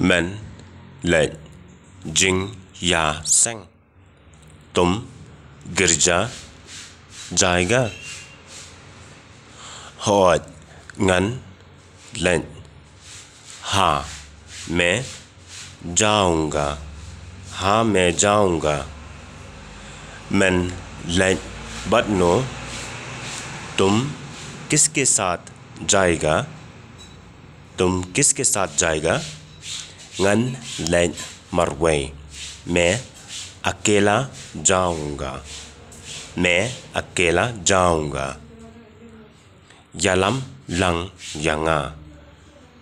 man ले जिंग या सेंग तुम गिरजा जाएगा होत ngắn lên हाँ मैं जाऊंगा हाँ मैं जाऊंगा मैन लें बट नो तुम किसके साथ जाएगा तुम किसके साथ जाएगा गन लैंड मरवे मैं अकेला जाऊंगा मैं अकेला जाऊंगा यलम लंग यंगा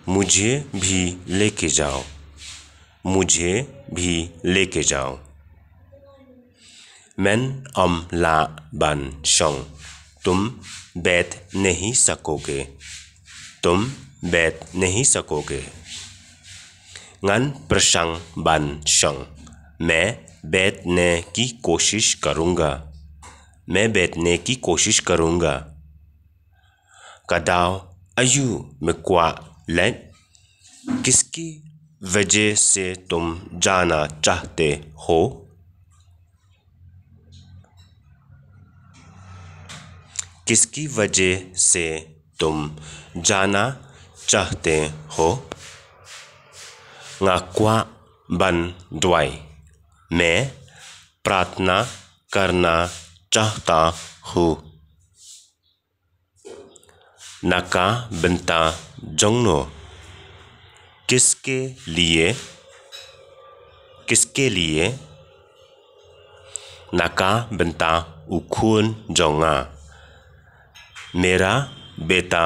मुझे भी लेके जाओ मुझे भी लेके जाओ मैं अम ला बन शोंग तुम बैठ नहीं सकोगे तुम बैठ नहीं सकोगे ngan prasang ban shang मैं बैठने की कोशिश करूँगा मैं बैठने की कोशिश करूँगा कदाव अयू मिक्वा लैन किसकी वजह से तुम जाना चाहते हो किसकी वजह से तुम जाना चाहते हो ngakwa ban दुआई मैं प्रार्थना करना चाहता हूँ नका बिनता जोंगनो किसके लिए किसके लिए नका बिनता उखून जोंगा मेरा बेटा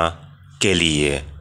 के लिए